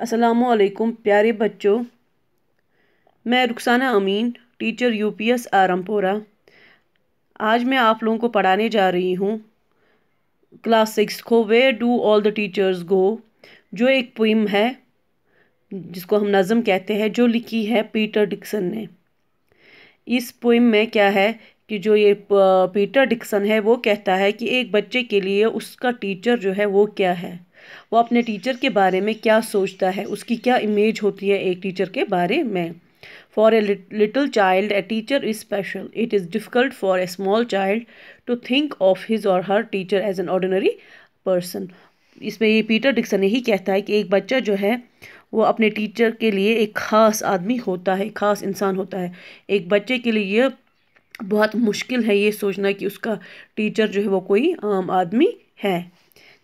असलकुम प्यारे बच्चों मैं रुखसाना अमीन टीचर यूपीएस आरमपोरा आज मैं आप लोगों को पढ़ाने जा रही हूँ क्लास सिक्स को where do all the teachers go जो एक पोइम है जिसको हम नज़म कहते हैं जो लिखी है पीटर डिक्सन ने इस पोइम में क्या है कि जो ये पीटर डिक्सन है वो कहता है कि एक बच्चे के लिए उसका टीचर जो है वो क्या है वो अपने टीचर के बारे में क्या सोचता है उसकी क्या इमेज होती है एक टीचर के बारे में for a little child a teacher is special it is difficult for a small child to think of his or her teacher as an ordinary person इसमें ये पीटर डिक्सन यही कहता है कि एक बच्चा जो है वो अपने टीचर के लिए एक ख़ास आदमी होता है ख़ास इंसान होता है एक बच्चे के लिए यह बहुत मुश्किल है ये सोचना कि उसका टीचर जो है वो कोई आम आदमी है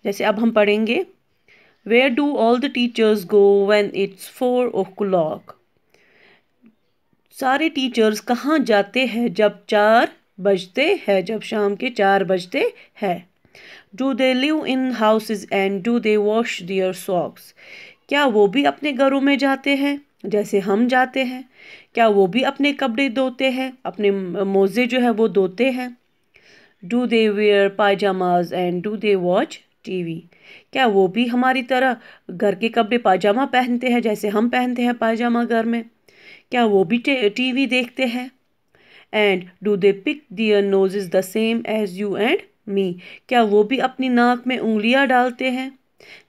जैसे अब हम पढ़ेंगे Where do all the teachers go when it's four o'clock? सारे टीचर्स कहाँ जाते हैं जब चार बजते हैं जब शाम के चार बजते हैं do they live in houses and do they wash their socks क्या वो भी अपने घरों में जाते हैं जैसे हम जाते हैं क्या वो भी अपने कपड़े धोते हैं अपने मोज़े जो है वो धोते हैं do they wear pyjamas and do they watch T V क्या वो भी हमारी तरह घर के कपड़े पाजामा पहनते हैं जैसे हम पहनते हैं पाजामा घर में क्या वो भी टी वी देखते हैं and do they pick their nose is the same as you and me क्या वो भी अपनी नाक में उंगलियाँ डालते हैं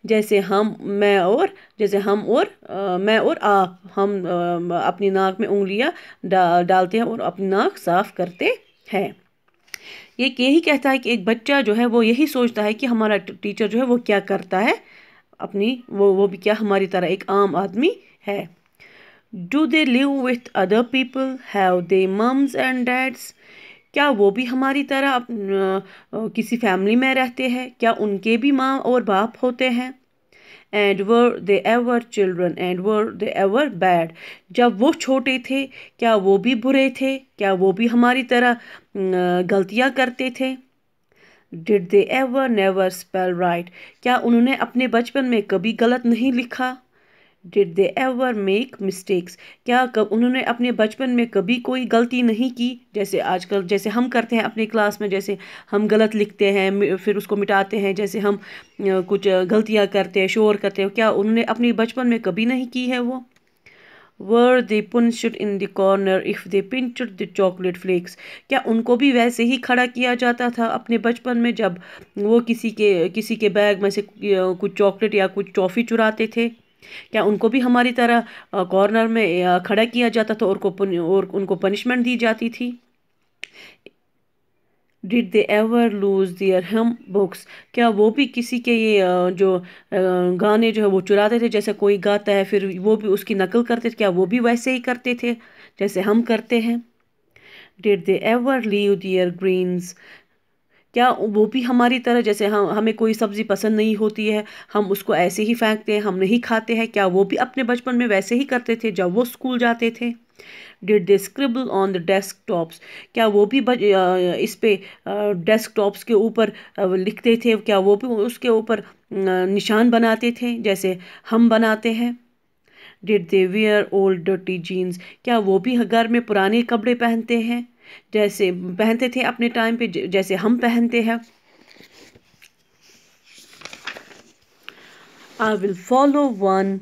जैसे हम मैं और जैसे हम और आ, मैं और आप हम आ, अपनी नाक में उंगलियाँ डा, डालते हैं और अपनी नाक साफ़ करते हैं ये यही कहता है कि एक बच्चा जो है वो यही सोचता है कि हमारा टीचर जो है वो क्या करता है अपनी वो वो भी क्या हमारी तरह एक आम आदमी है do they live with other people have they mums and dads क्या वो भी हमारी तरह किसी फैमिली में रहते हैं क्या उनके भी माँ और बाप होते हैं and were they ever children and were they ever bad जब वो छोटे थे क्या वो भी बुरे थे क्या वो भी हमारी तरह गलतियाँ करते थे did they ever never spell right क्या उन्होंने अपने बचपन में कभी गलत नहीं लिखा did they ever make mistakes क्या कब उन्होंने अपने बचपन में कभी कोई गलती नहीं की जैसे आजकल जैसे हम करते हैं अपने क्लास में जैसे हम गलत लिखते हैं फिर उसको मिटाते हैं जैसे हम कुछ गलतियां करते हैं शोर करते हैं क्या उन्होंने अपने बचपन में कभी नहीं की है वो were they punished in the corner if they pinched the chocolate flakes क्या उनको भी वैसे ही खड़ा किया जाता था अपने बचपन में जब वो किसी के किसी के बैग में से कुछ चॉकलेट या कुछ टॉफ़ी चुराते थे क्या उनको भी हमारी तरह कॉर्नर में खड़ा किया जाता था और को और उनको पनिशमेंट दी जाती थी did they ever lose their hymn books क्या वो भी किसी के ये जो गाने जो है वो चुराते थे जैसे कोई गाता है फिर वो भी उसकी नकल करते थे क्या वो भी वैसे ही करते थे जैसे हम करते हैं did they ever leave their greens क्या वो भी हमारी तरह जैसे हम हमें कोई सब्ज़ी पसंद नहीं होती है हम उसको ऐसे ही फेंकते हैं हम नहीं खाते हैं क्या वो भी अपने बचपन में वैसे ही करते थे जब वो स्कूल जाते थे did they scribble on the desk tops क्या वो भी बच, इस पे डेस्क टॉप्स के ऊपर लिखते थे क्या वो भी उसके ऊपर निशान बनाते थे जैसे हम बनाते हैं did they wear old dirty jeans क्या वो भी घर में पुराने कपड़े पहनते हैं जैसे पहनते थे अपने टाइम पे जैसे हम पहनते हैं I will follow one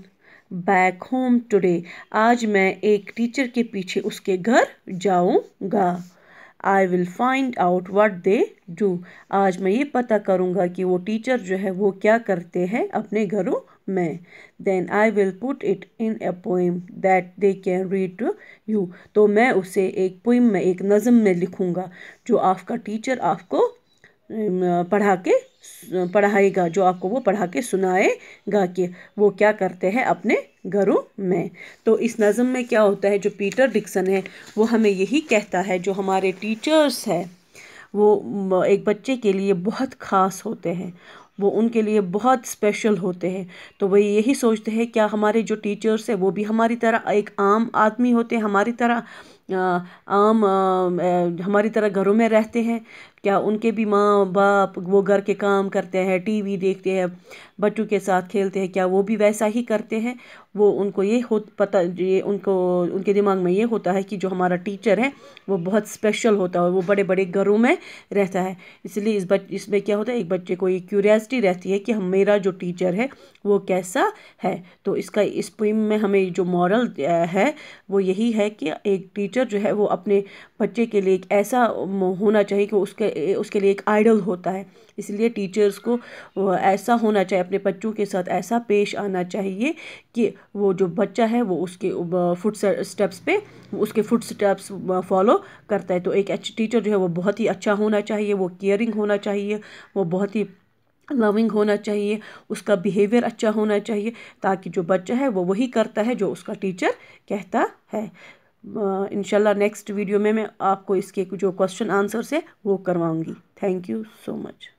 back home today आज मैं एक टीचर के पीछे उसके घर जाऊंगा I will find out what they do आज मैं ये पता करूँगा कि वो टीचर जो है वो क्या करते हैं अपने घरों मैं then I will put it in a poem that they can read to you तो मैं उसे एक पोइम में एक नज़म में लिखूँगा जो आपका टीचर आपको पढ़ा के पढ़ाएगा जो आपको वो पढ़ा के सुनाएगा कि वो क्या करते हैं अपने घरों में तो इस नज़म में क्या होता है जो पीटर डिक्सन है वो हमें यही कहता है जो हमारे टीचर्स हैं वो एक बच्चे के लिए बहुत ख़ास होते हैं वो उनके लिए बहुत स्पेशल होते हैं तो वही यही सोचते हैं क्या हमारे जो टीचर्स हैं वो भी हमारी तरह एक आम आदमी होते हैं हमारी तरह आम हमारी तरह घरों में रहते हैं क्या उनके भी माँ बाप वो घर के काम करते हैं टीवी देखते हैं बच्चों के साथ खेलते हैं क्या वो भी वैसा ही करते हैं वो उनको ये हो पता ये उनको उनके दिमाग में ये होता है कि जो हमारा टीचर है वो बहुत स्पेशल होता है वो बड़े बड़े घरों में रहता है इसलिए इस बच इसमें क्या होता है एक बच्चे को ये क्यूरियासिटी रहती है कि हम मेरा जो टीचर है वो कैसा है तो इसका इस पोइम में हमें जो मॉरल है वो यही है कि एक टीचर जो है वो अपने बच्चे के लिए एक ऐसा होना चाहिए कि उसके उसके लिए एक आइडल होता है इसलिए टीचर्स को ऐसा होना चाहिए अपने बच्चों के साथ ऐसा पेश आना चाहिए कि वो जो बच्चा है वो उसके फुट स्टेप्स पे उसके फुट स्टेप्स फॉलो करता है तो एक टीचर जो है वो बहुत ही अच्छा होना चाहिए वो केयरिंग होना चाहिए वो बहुत ही लविंग होना चाहिए उसका बिहेवियर अच्छा होना चाहिए ताकि जो बच्चा है वो वही करता है जो उसका टीचर कहता है इनशाला नेक्स्ट वीडियो में मैं आपको इसके जो क्वेश्चन आंसर्स है वो करवाऊंगी थैंक यू सो मच